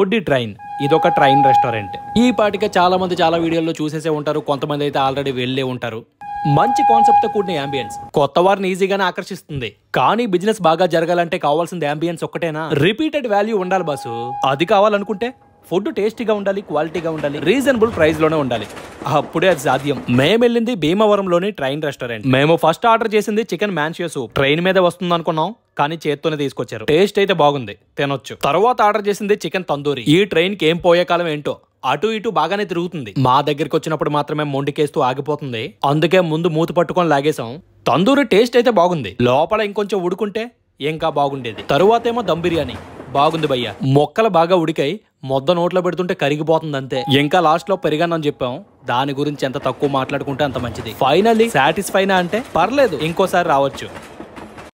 food train ఇది ఒక train restaurant ఈ పాటిక చాలా మంది చాలా వీడియోల్లో చూసేసే ఉంటారు కొంతమంది అయితే ఆల్రెడీ వెళ్ళే ఉంటారు మంచి కాన్సెప్ట్తో కూడిన అంబియన్స్ కొత్త వారిని ఈజీగానే ఆకర్షిస్తుంది కానీ బిజినెస్ బాగా జరగాలంటే కావాల్సింది అంబియన్స్ ఒక్కటేనా రిపీటెడ్ వాల్యూ ఉండాలి బాసు అది కావాలనుకుంటే ఫుడ్ టేస్టీగా ఉండాలి క్వాలిటీగా ఉండాలి రీజనబుల్ ప్రైస్లోనే ఉండాలి అప్పుడే అది సాధ్యం మేము వెళ్ళింది భీమవరంలోని ట్రైన్ రెస్టారెంట్ మేము ఫస్ట్ ఆర్డర్ చేసింది చికెన్ మ్యాన్షియో సూప్ ట్రైన్ మీద వస్తుంది అనుకున్నాం కానీ చేత్తోనే తీసుకొచ్చారు టేస్ట్ అయితే బాగుంది తినొచ్చు తర్వాత ఆర్డర్ చేసింది చికెన్ తందూరి ఈ ట్రైన్ కి ఏం పోయే కాలం ఏంటో అటు ఇటు బాగానే తిరుగుతుంది మా దగ్గరికి వచ్చినప్పుడు మాత్రమే మొండికేస్తూ ఆగిపోతుంది అందుకే ముందు మూత పట్టుకొని లాగేశాం తందూరి టేస్ట్ అయితే బాగుంది లోపల ఇంకొంచెం ఉడుకుంటే ఇంకా బాగుండేది తరువాతేమో దమ్ బిర్యానీ బాగుంది భయ్య మొక్కలు బాగా ఉడికాయి మొద్ద నోట్లో పెడుతుంటే కరిగిపోతుంది అంతే ఇంకా లాస్ట్ లో పెరిగానని చెప్పాం దాని గురించి ఎంత తక్కువ మాట్లాడుకుంటే అంత మంచిది ఫైనల్లీ సాటిస్ఫైనా అంటే పర్లేదు ఇంకోసారి రావచ్చు